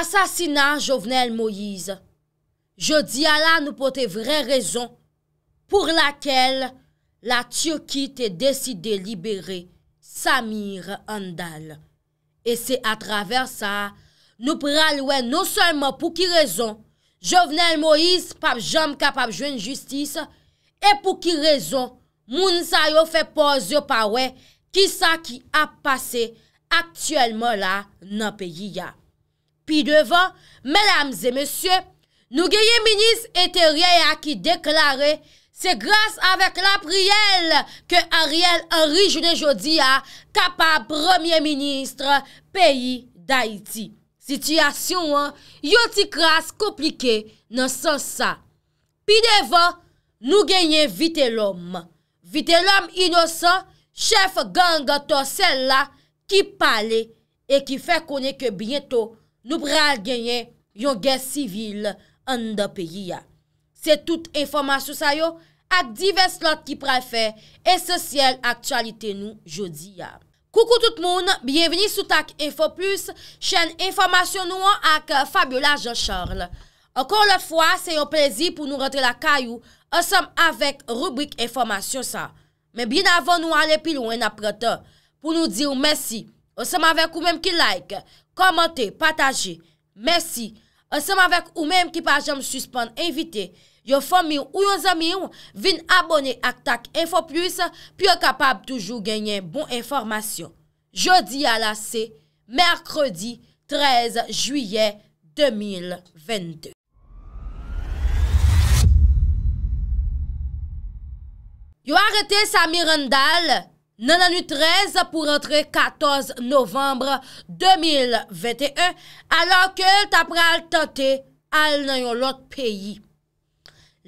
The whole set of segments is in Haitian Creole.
Asasina Jovenel Moïse, je di ala nou pote vre rezon pou lakel la tiyo ki te deside libere Samir Andal. E se atraver sa, nou pral wè nou solman pou ki rezon Jovenel Moïse pap jom kapap jwen justice e pou ki rezon moun sa yo fe poz yo pa wè ki sa ki ap pase aktuelman la nan peyi ya. Pi devan, menams e monsye, nou genye minis ete rye a ki deklare se grase avek la priel ke a rye enrije de jodi a kapap remye ministre peyi da iti. Sityasyon an, yoti grase komplike nan san sa. Pi devan, nou genye vite lom. Vite lom inosan, chef ganga to sel la ki pale e ki fe kone ke bieto. Nou pral genye yon gen sivil an da peyi ya. Se tout informasyon sa yo, ak divers lot ki prefe, e sosyal aktualite nou jodi ya. Koukou tout moun, bienveni sou tak Info Plus, chen informasyon nou ak Fabiola Jocharl. Okon lot fwa, se yon plezi pou nou rentre la kayou, a som avèk rubrik informasyon sa. Men bin avon nou ale pi louen apre te, pou nou di ou mèsi, a som avèk ou mèm ki like. komante, pataje. Mersi. Asanman vek ou menm ki pa jom suspon evite yo fomil ou yo zami ou vin abone ak tak info plus pi yo kapab toujou genyen bon informasyon. Jodi ala se, Merkredi 13 Juye 2022. Yo arete Samir Endal nan anou 13 pou rentre 14 novembre 2021, alo ke el tap pral tante al nan yon lot peyi.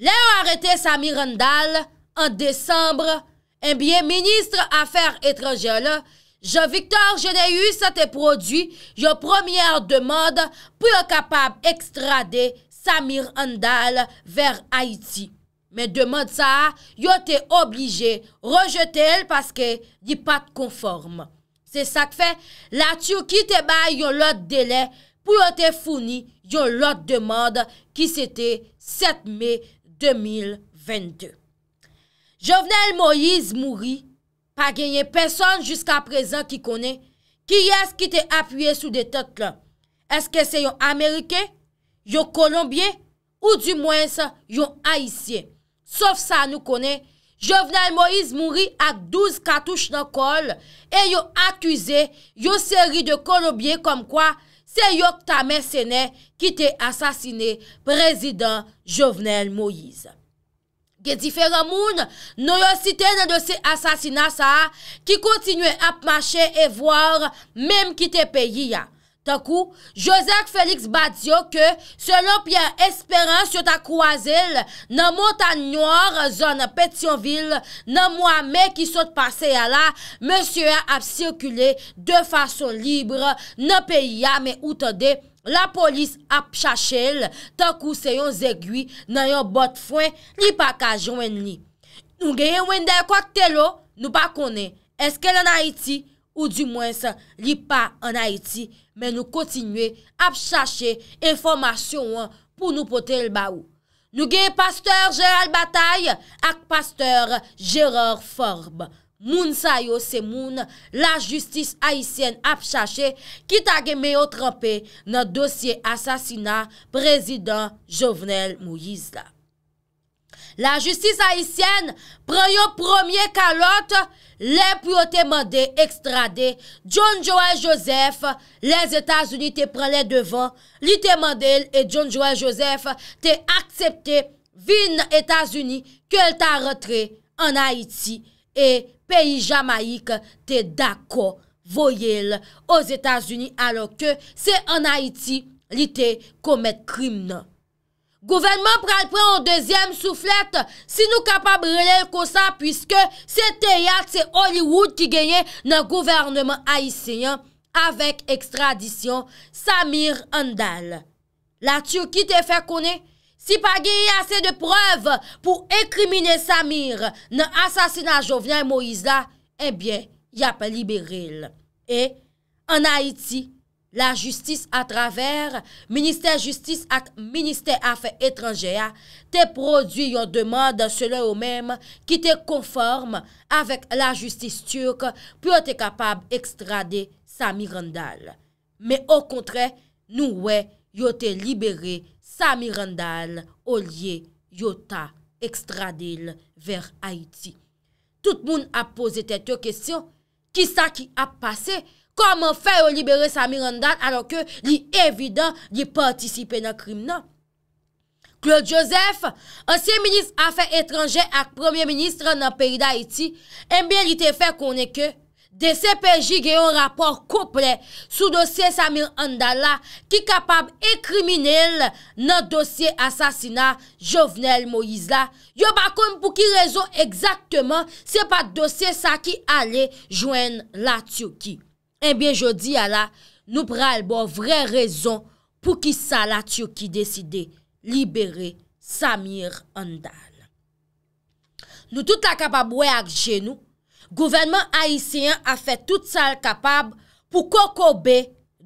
Le ou arete Samir Handal, an decembre, en eh biye ministre afer etre jel, je Victor Geneu sate prodwi yon premièr demad pou yo kapab ekstrade Samir Handal ver Haiti. Men demande sa a, yo te oblije rejete el paske di pat konforme. Se sak fe, la tchou ki te bay yo lot dele pou yo te founi yo lot demande ki sete 7 me 2022. Jovenel Moïse mouri pa genye peson jiska prezan ki kone, ki yas ki te apye sou de tet la? Eske se yo Amerike, yo Colombie ou di mwen sa yo Haitien? Sof sa nou kone, Jovenel Moïse mouri ak 12 katouche nan kol e yo akwize yo seri de konobye kom kwa se yo kta mersene ki te asasine prezident Jovenel Moïse. Ge diferan moun, nou yo sitene de se asasina sa ki kontinue ap mache e vwa mèm ki te peyi ya. Takou, Josek Felix Badiou ke, selon piye esperans yo ta kouazel, nan montan nyoar zon Petionville, nan mwame ki sot pase ya la, monsye a ap sirkule de fason libre, nan peyi ya me outade, la polis ap chache el, takou se yon zegwi, nan yon bot fwen, li pa kajwen li. Nou genye wende kwa ktelo, nou pa kone, eske la na iti? Ou di mwens li pa an Haiti, men nou kontinue ap chache informasyon pou nou pote lba ou. Nou gen Pasteur Géral Batay ak Pasteur Gérard Forbe. Moun sayo se moun la justis Haitienne ap chache kitage me o trepe nan dosye asasina prezident Jovenel Mouizla. La justice Haitienne pren yo premier kalote, le pou yo te mande ekstrade, John Joel Joseph, les Etats-Unis te pren le devan, li te mande el, et John Joel Joseph te aksepte vin Etats-Unis, ke el ta retre en Haiti, et pays Jamaik te dako voyel os Etats-Unis, alo ke se en Haiti li te komet krimna. Non. Gouvernement pral pran an dezyem souflet si nou kapab rele kosa pwiske se te yat se Hollywood ki genye nan gouvernement Aisyen avèk ekstradisyon Samir Handal. La tchou ki te fè konè, si pa genye asè de prev pou ekrimine Samir nan asasina Jovian Moïse la, ebyen, eh yap liberil. E, an Aïti. La justis a traver, minister justis ak minister afet etranjea, te produ yon demande se le ou mem ki te konforme avek la justis turk pou yo te kapab ekstrade Samir Handal. Me o kontre, nou we yo te liberi Samir Handal ou liye yo ta ekstrade ver Haiti. Tout moun ap pose te te kestyon ki sa ki ap pase Koman fè ou libere Samir Handal alo ke li evidant li patisipe nan krim nan? Claude Joseph, ansyen minis afe etranje ak premier minis tran nan peri da iti, mbien li te fè konen ke de sepeji geyon rapor kople sou dosye Samir Handal la ki kapab e kriminelle nan dosye asasina Jovenel Moïse la. Yo bakon pou ki rezo exaktman se pa dosye sa ki ale jwen la tsyuki. Enbyen eh jodi ya la, nou pral bo vre rezon pou ki sa la tsyo ki deside libere Samir Andal. Nou tout la kapab we ak jenou, gouvernement Aisyen a fe tout sal kapab pou kokobe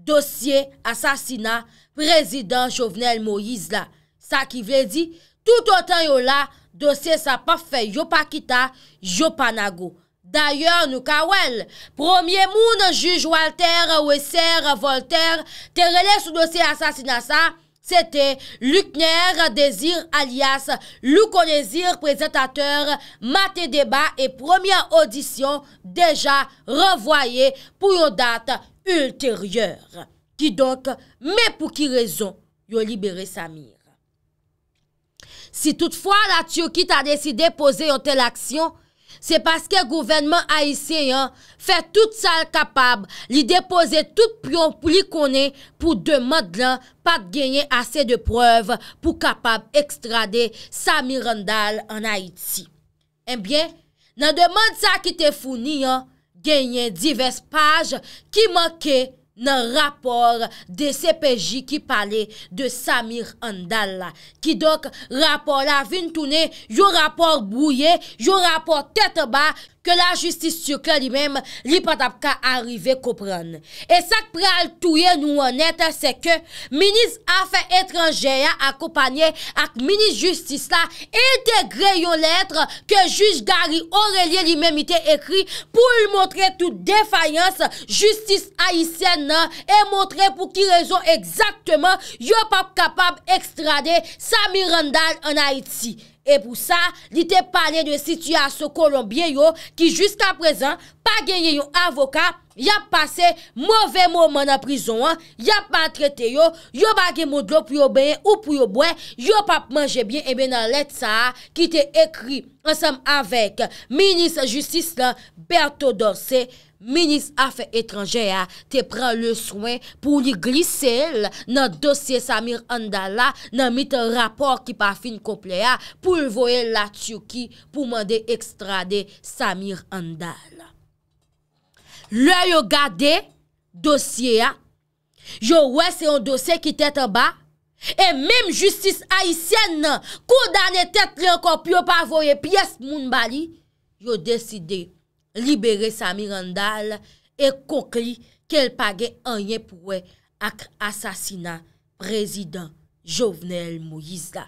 dosye asasina prezident Jovenel Moïse la. Sa ki vle di, tout otan yo la, dosye sa pa fe Yopakita, Yopanago. D'ayor nou kawel, promye moun juj Walter ou eser Voltaire terrele sou dosi asasinasa, sete Lukner, Dezir alias Lukonezir, prezentateur mate debat e promye audisyon deja revoye pou yon dat ulteryeur. Ki donk, me pou ki rezon, yon libere sa mir. Si toutfwa la tsyokit a deside pose yon tel aksyon, Se paske gouvenman Aïtse yon, fè tout sal kapab li depose tout pli konen pou demande lan pa genyen ase de preuve pou kapab ekstrade Samir Randal an Aïtse. Enbyen, eh nan demande sa ki te founi yon, genyen divers page ki manke pou. Nan rapor de CPJ ki pale de Samir Andal la. Ki dok rapor la vin toune, yo rapor bouye, yo rapor tete ba. ke la justis yoke li mem li patap ka arrive kopren. E sak pre al touye nou anet se ke, minis afen etranjeya akopanyen ak minis justis la, entegre yon letre ke juj Gari Aurelie li memite ekri, pou yon montre tout defayans justice Haitienne nan, e montre pou ki rezon eksakteman yon pap kapab ekstrade Samir Randal an Haiti. E pou sa, li te pale de situasyon kolombien yo, ki jusqu'an prezen, pa genye yon avoka, yap pase, mouve mouman an prizon an, yap pa trete yo, yo pa genye moudlo pou yo bwen, ou pou yo bwen, yo pa pmanje bwen, e bè nan let sa, ki te ekri ansam avek, Minis Justice la, Berthodon C. Minis afe etranje ya, te pran le swen pou li glise el nan dosye Samir Andal la nan mit an rapor ki pa fin kople ya pou l voye la tsyuki pou mande ekstrade Samir Andal. Le yo gade dosye ya, yo we se yon dosye ki tete ba, e mim justice aisyen nan koudane tete li an kopyo pa voye piyes moun bali, yo deside yon. libere Samir Andal e kokli kel page anye pouwe ak asasina prezident Jovenel Moïse la,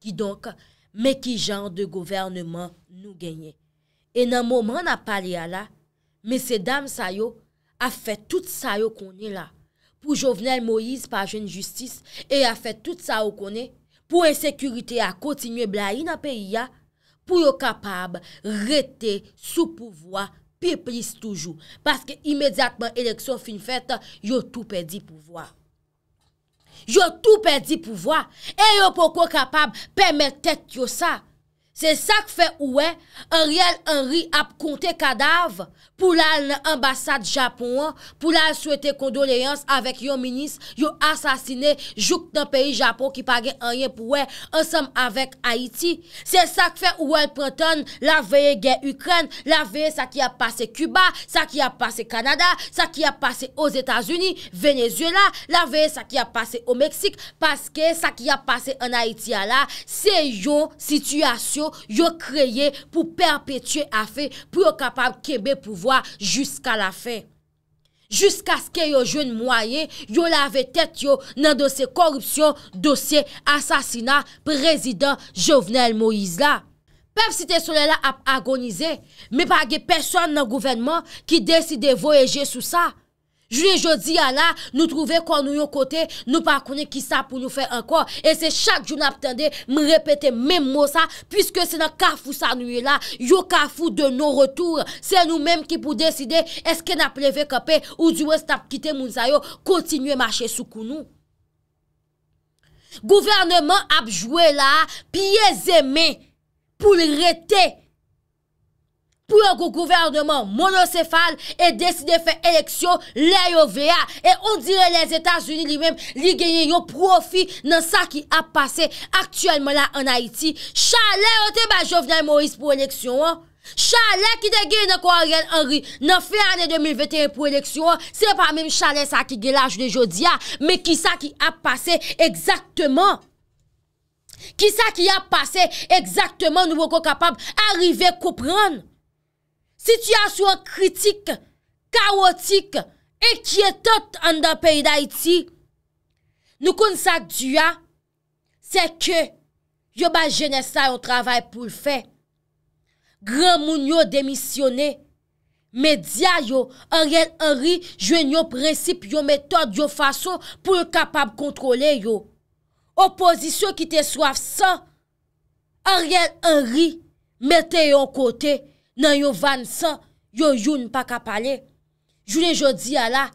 ki donk meki jan de governman nou genye. E nan mouman a pale ya la, me se dam sayo a fe tout sayo konye la, pou Jovenel Moïse pa jen justice e a fe tout sayo konye pou en sekurite a kontinye bla yi nan peyi ya, pou yo kapab rete sou pouvoi pi pris toujou. Paske imediatman eleksyon fin fete, yo tou perdi pouvoi. Yo tou perdi pouvoi, e yo poko kapab peme tet yo sa. Se sak fe ouwe An riel an ri ap konte kadav Pou la an ambasade Japon Pou la souete kondoleyans Avèk yon minis Yon asasine jouk nan peyi Japon Ki page an rie pou we Ansem avèk Haiti Se sak fe ouwe printan La veye gen Ukraine La veye sa ki a pase Cuba Sa ki a pase Kanada Sa ki a pase os Etasuni Venezuela La veye sa ki a pase o Meksik Paske sa ki a pase an Haiti ala Se yon situasyon yo kreye pou perpetue afe pou yo kapab kebe pouvoa jiska la fe. Jiska skè yo joun mwaye, yo lave tèt yo nan dosye korupsyon, dosye asasina prezident Jovenel Moïse la. Pev site soule la ap agonize, me pa ge person nan gouvenman ki deside voyeje sou sa. Juli, jodi, ala, nou trouve kon nou yon kote, nou pa kone ki sa pou nou fe ankon, e se chak joun ap tende, m repete menm mo sa, pwiske se nan kafou sa nou yon la, yon kafou de nou retour, se nou menm ki pou deside, eske nan pleve kape, ou diwest ap kite moun zayo, kontinye mache sou konou. Gouvernement ap jwe la, piye zeme pou rete, pou yon kou kouvernman monosefal e desi de fe eleksyon le yo vea. E on dire les Etats-Unis li mem li genye yon profi nan sa ki ap pase aktuelman la an Haiti. Chalet ote ba jovenel Moïse pou eleksyon an. Chalet ki de genye nan kou a riyen Henry nan fe ane 2021 pou eleksyon an. Se pa mèm Chalet sa ki gelaj de Jodia. Me ki sa ki ap pase ekzaktman. Ki sa ki ap pase ekzaktman nou woko kapab arive koupran. Sityasyon kritik, kaotik, ekye tot an da pey da iti. Nou kon sa k tu ya, se ke, yo ba jene sa yon travay pou l fe. Gran moun yo demisyone, medya yo, a riel an ri, jwen yon precip, yon metod, yon fason, pou l kapab kontrole yo. Oposisyon ki te swaf sa, a riel an ri, mette yon kote, yo, nan yo vansan, yo youn pa kap ale, jounen jodi ala,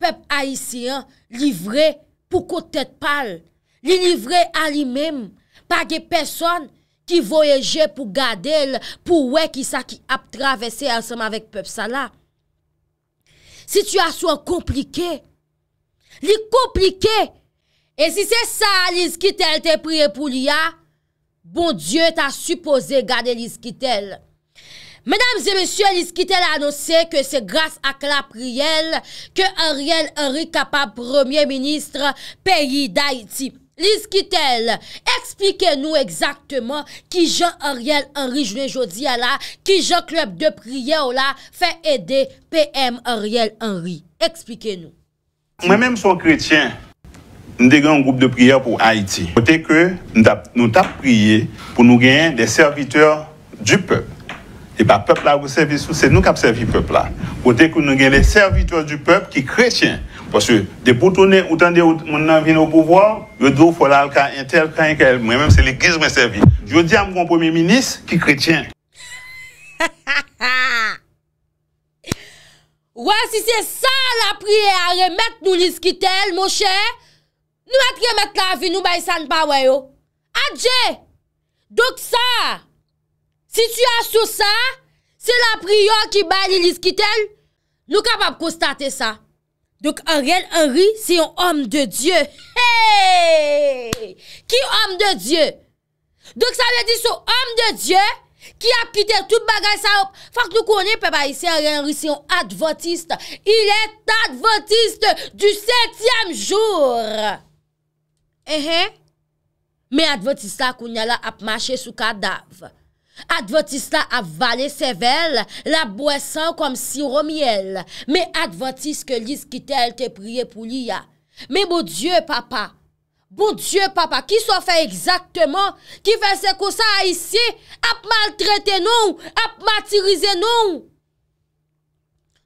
pep aisyen livre pou kote te pal, li livre a li mem, pa ge peson ki voyeje pou gadele, pou wek isa ki ap travese ansanm avek pep sa la, sityasyon komplike, li komplike, e si se sa li skitel te priye pou li a, bon diyo ta supose gade li skitel, Mesdames et messieurs, l'Iskitel a annoncé que c'est grâce à la prière que Ariel Henry capable premier ministre pays d'Haïti. L'Iskitel, expliquez-nous exactement qui Jean-Ariel Henry joue aujourd'hui à là, qui Jean Club de prière là, fait aider PM Ariel Henry. Expliquez-nous. Moi-même, je suis chrétien. Nous avons un groupe de prière pour Haïti. que nous avons prié pour nous gagner des serviteurs du peuple. E ba pep la ou servis ou, se nou kap servi pep la. Ou dek ou nou gen le servitor du pep ki kretyen. Posye, de boutoune ou tende ou moun nan vin ou pouvo, yo dou folal ka entel kan enkel. Mwen menm se l'Eglise mwen servi. Yo di amvon pwemye minis ki kretyen. Wè si se sa la priye a remet nou li skitel, mò chè, nou at remet la vi nou bay san pa wè yo. Adje, dok sa! Si tu a sou sa, se la priyo ki ba li li skitel, nou kap ap konstate sa. Dok an gen, an ri, se yon om de Diyo. Hey! Ki om de Diyo? Dok sa ve di sou om de Diyo, ki ap kiter tout bagay sa op. Fak nou konen pe ba, se an gen, an ri, se yon advertiste. Il et advertiste du setyem jour. Ehe, eh. me advertiste la koun yala ap mache sou kadav. Adwotis la avale sevel, la bwesan kom siro miel. Me adwotis ke li skitel te priye pou li ya. Me mou die papa, mou die papa, ki so fe ekzaktman, ki fese kousa a isi, ap maltrete nou, ap matirize nou.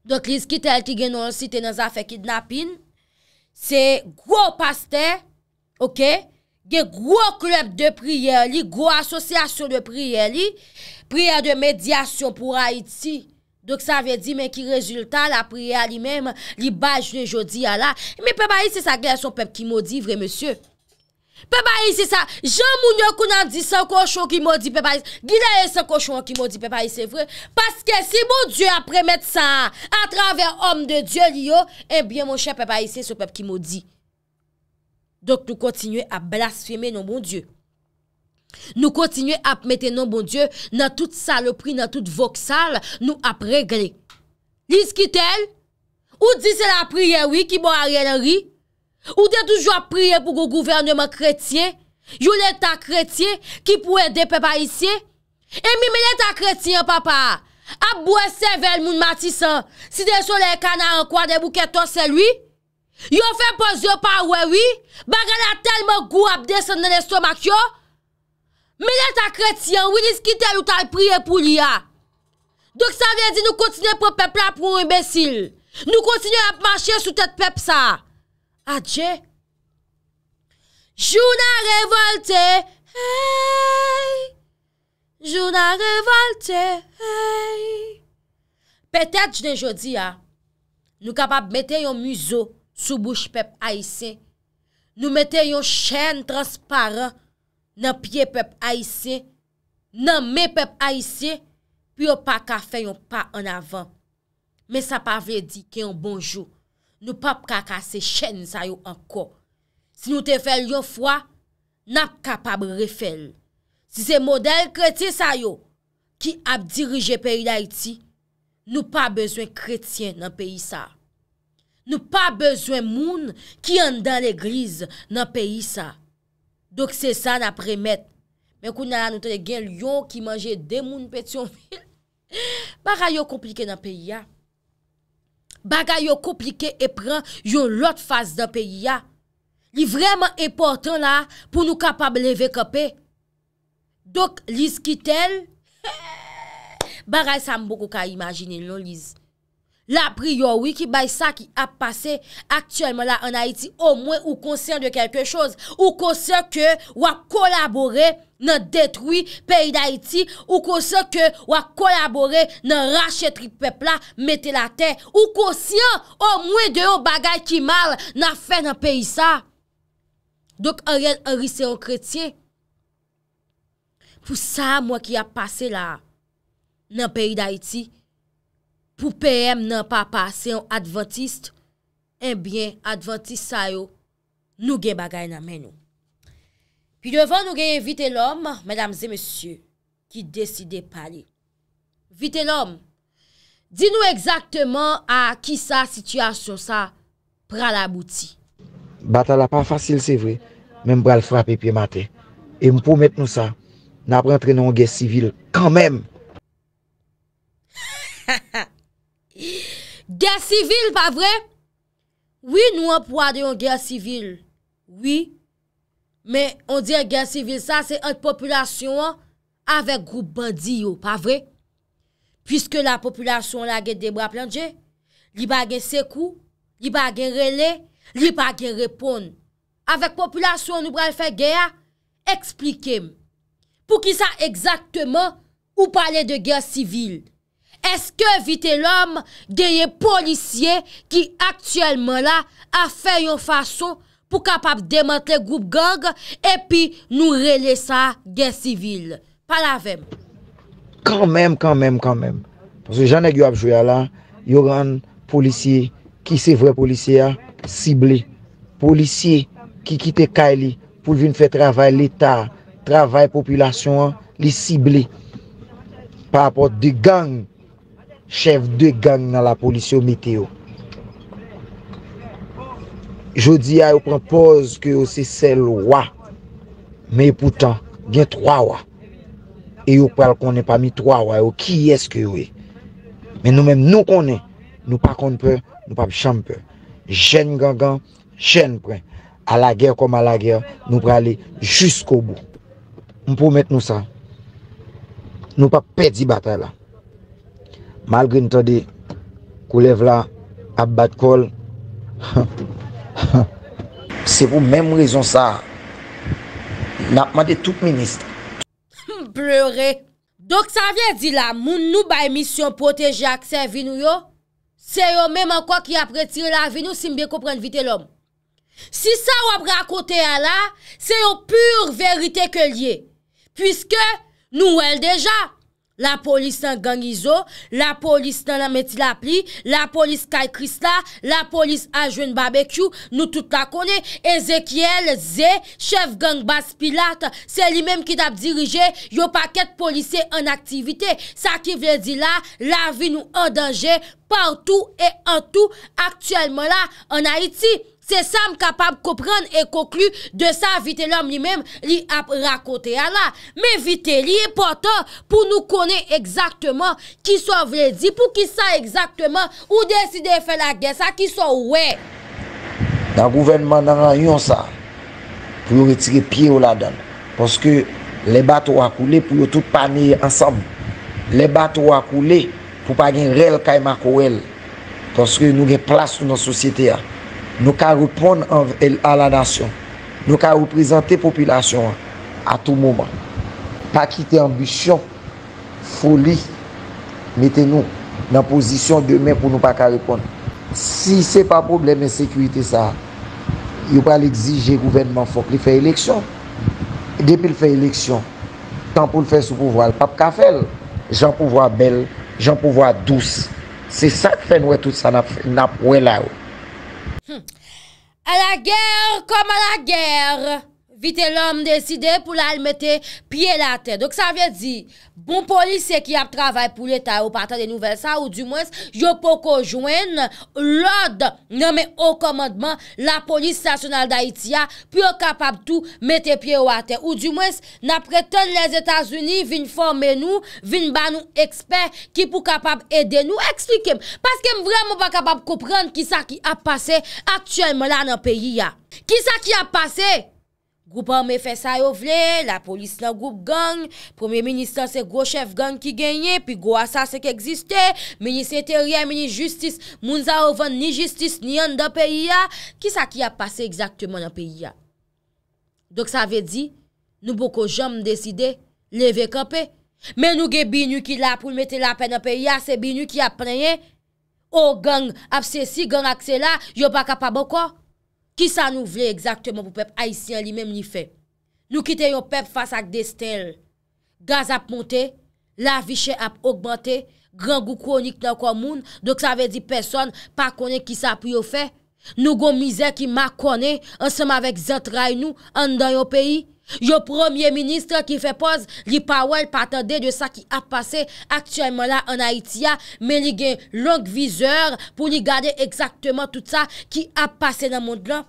Donk li skitel ki gen nou ansite nan zafek idnapin, se gwo paste, okey? Ge gro klop de priyer li, gro asosyasyon de priyer li, priyer de medyasyon pou Haiti. Dok sa ve di men ki rezultat la priyer li men, li baj de jodi ya la. Me pepayi se sa gwen son pep ki modi vre monsye? Pepayi se sa, jan moun yo kounan di san koshon ki modi pepayi se, gwen san koshon ki modi pepayi se vre? Paske si moun dyo apre met sa, atraver om de dyo li yo, en eh bien moun chen pepayi se son pep ki modi. Donk nou kontinye ap blasfeme non bon die. Nou kontinye ap mette non bon die nan tout salopri, nan tout voksal, nou ap regle. Lise ki tel? Ou di se la priye wik ki bon a rien ri? Ou de toujwa priye pou go gouvernement kretye? Yon leta kretye ki pou ende pepa isye? E mi me leta kretye, papa! A bwese vel moun matisan, si de sol e kana an kwa de bou keton sel wik? Yo fèm pozè pa wè wè wè, bagan a tel mè gou ap desè nan estomak yo. Menè ta kretiyan, wè nis ki tel ou tal priye pou li ya. Dok sa vè di nou kontine pou pepla pou mwen mbensil. Nou kontine ap manche sou tèt pep sa. Adje. Jou nan revolte, hey! Jou nan revolte, hey! Petèt jne jodi ya, nou kapap metè yon mizou. sou bouch pep ayise, nou mete yon chen transparent nan pie pep ayise, nan me pep ayise, pi yo pa ka fe yon pa an avan. Men sa pa ve di ki yon bonjou, nou pap ka kase chen sayo anko. Si nou te fel yon fwa, nap kapab refel. Si se model kreti sayo ki ap dirije peyi la iti, nou pa bezwen kretien nan peyi sa. Nou pa beswen moun ki an dan l'eglize nan peyi sa. Dok se sa nan premet. Men kou nan anoutan gen l'yon ki manje den moun petion vil. Bagay yo komplike nan peyi ya. Bagay yo komplike e pran yo lot faz nan peyi ya. Li vreman eportan la pou nou kapab leve kapè. Dok lise ki tel. Bagay sa mboko ka imagine lò non, lise. La priyo wik ki bay sa ki ap pase aktuelman la an Haiti O mwen ou konsen de kelke chose Ou konsen ke wak kolabore nan detwi peyi d'Haiti Ou konsen ke wak kolabore nan rachetri pepla mette la ten Ou konsen o mwen de yo bagay ki mal nan fe nan peyi sa Dok an rise an kretye Pou sa mwen ki ap pase la nan peyi d'Haiti pou P.M. nan pa pa se yon advertiste, enbyen eh advertiste sayo, nou gen bagay nan men nou. Pi devan nou gen yon vite l'om, mèdam zè mèsyè, ki deside pale. Vite l'om, di nou exaktèman a ki sa situasyon sa, pral abouti. Batala pa fasil, se vre, men mbral frapi pi matè. E m pou met nou sa, nan prantre nou yon gè sivil, kanmèm. Ha ha ha! Ger sivil, pa vre? Oui, nou an pou ade yon ger sivil. Oui. Men, an dire ger sivil sa, se an populasyon an, avek group bandi yo, pa vre? Piske la populasyon la gen debra planje, li bagen sekou, li bagen rele, li bagen repon. Avek populasyon nou brel fè ger, eksplikem. Pou ki sa, ekzaktman, ou pale de ger sivil? eske vite l'om deye policye ki aktyelman la a fe yon fason pou kapap demante group gang epi nou rele sa gen sivil. Palavem. Kanmem, kanmem, kanmem. Se janek yo apjouya la, yo ran policye ki se vre policye a sible. Polisye ki kite kay li pou vin fe travay l'Etat, travay populasyon an, li sible. Pa apot de gang Chef de gang nan la polisyon mete yo. Jodi a yo prepoz ki yo se sel wak. Me pou tan, gen 3 wak. E yo pral konen pa mi 3 wak yo. Ki eske yo e? Men nou men nou konen. Nou pa konen pre, nou pa chan pre. Jen gang gang, jen pre. A la ger kom a la ger, nou pre ale jusqu'o bout. M pou met nou sa. Nou pa pedi batal la. Malgrin to di, kou lev la, ap bat kol. Se pou menm rezon sa, napman de tout minist. Pleure, dok sa vye di la, moun nou bay misyon poteje akse evinou yo, se yo menm an kwa ki apretire la evinou si mbe kopren vite lom. Si sa wap re akote a la, se yo pur verite ke liye, pwiske nou el deja. La polis nan gang izo, la polis nan la meti la pli, la polis kay kris la, la polis a jwen barbekyou, nou tout la kone. E Zekiel Z, chef gang Bas Pilat, se li menm ki dap dirije, yo paket polise en aktivite. Sa ki vle di la, la vi nou an dange, partou e an tou, aktuelman la, an Haiti. Se sa m kapab kopran e koklu De sa vite lom li men Li ap rakote a la Me vite li e potan pou nou kone Eksaktman ki son vredi Pou ki sa eksaktman Ou deside fe la gen sa ki son we Dan gouvenman nan an yon sa Pou yo retige pie ou la don Poske Le bat ou akou li pou yo tout paneye ansam Le bat ou akou li Pou pa gen rel kay mako el Koske nou ge plas Sou nan sosyete a Nou ka repon an la nasyon. Nou ka reprezenté popilasyon an. A tou mouman. Pa kite ambisyon. Foli. Mete nou nan posisyon demè pou nou pa ka repon. Si se pa probleme sekuite sa. Yo pa l'exige gouvernement fok. Li fey eleksyon. Depi li fey eleksyon. Tan pou l'fey sou pouvo al pap kafel. Jan pouvo a bel. Jan pouvo a douz. Se sak fen wè tout sa nap wè la wè. Hmm. A la gère kom a la gère! Vite l'om deside pou la el mette pie la te. Dok sa ve di, bon polis se ki ap travay pou l'Etat ou patan de nouvel sa, ou di mwes, yo pou ko jwen l'od nome okomodman la polis stasyonal da Itia pou yo kapab tou mette pie ou a te. Ou di mwes, napre ton les Etats-Unis vin forme nou, vin ban nou ekspert ki pou kapab ede nou. Ou eksplikem, paske m vreman pa kapab koupren ki sa ki ap pase atyem la nan peyi ya. Ki sa ki ap pase? Goupan me fè sa yo vle, la polis nan goup gang, premier ministan se gwo chef gang ki genye, pi gwa sa se ke egziste, meni se terye, meni justice, moun za ouvan ni justice ni yon da peyi ya, ki sa ki a pase ekzakteman a peyi ya? Dok sa ve di, nou boko jom deside, leve kapè, men nou ge binu ki la pou mette la pen a peyi ya, se binu ki aprenye, o gang apse si gang akse la, yo baka pa boko? Ki sa nou vle exactement pou pep haisyen li mem ni fe? Nou kite yo pep fasa ak destel. Gaz ap monte, la viche ap augmente, gran gou kounik nan komoun, dok sa ve di peson pa kone ki sa pou yo fe. Nou goun mizè ki ma kone, anseman vek zent ray nou, an dan yo peyi, Yo premier ministre ki fe poz li pa wèl patande de sa ki ap pase aktuellement la an Haitia men li gen long vizeur pou li gade exaktement tout sa ki ap pase nan monde la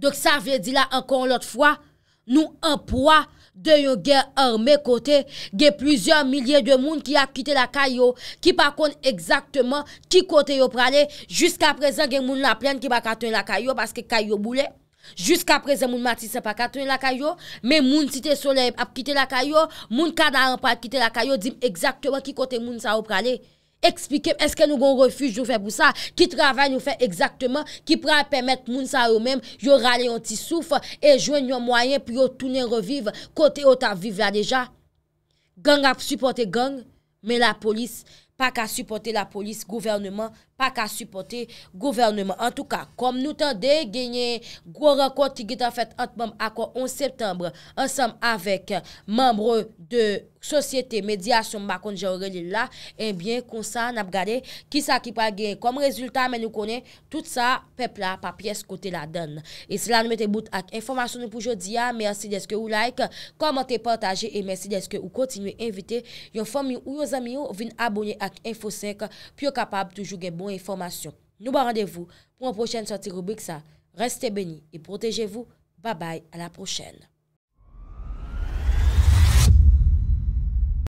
Dok sa vè di la ankon lot fwa, nou anpwa de yon gen armè kote gen plizyon milyè de moun ki ak kite la kayo ki pa konde exaktement ki kote yo prale Jusk aprezen gen moun la plèn ki baka ten la kayo baske kayo boule Jus ka prezen moun mati se pa katwen la kayo, me moun site sole ap kite la kayo, moun kada an pa kite la kayo, dim ekzakteman ki kote moun sa ou prale. Ekspikem, eske nou gon refuj nou fe pou sa, ki travay nou fe ekzakteman, ki prale pemet moun sa ou mem, yo rale yon ti souf, e jwen yon mwayen, pi yo tounen reviv, kote yon ta viv la deja. Gang ap supporte gang, me la polis, pa ka supporte la polis, gouvernement proteste. ak a supporte governmen. En tou ka, kom nou tande genye gwo rekot ki git an fèt ant mem akon 11 septembre, ansam avek membre de sosyete Mediasom Bakon Djaoreli la, enbyen konsan ap gade ki sa ki pa genye kom rezultat, men nou konen tout sa pepla pa piyes kote la den. E slan nou mette bout ak informasyon nou pou jodia, mersi deske ou like, komante, portaje, e mersi deske ou kontinu evite, yon fòm yon ou yon zami yon vin abonye ak infosek, pyo kapab toujou gen bon et information. Nous vous rendez-vous pour une prochaine sortie rubrique Restez bénis et protégez-vous. Bye bye, à la prochaine.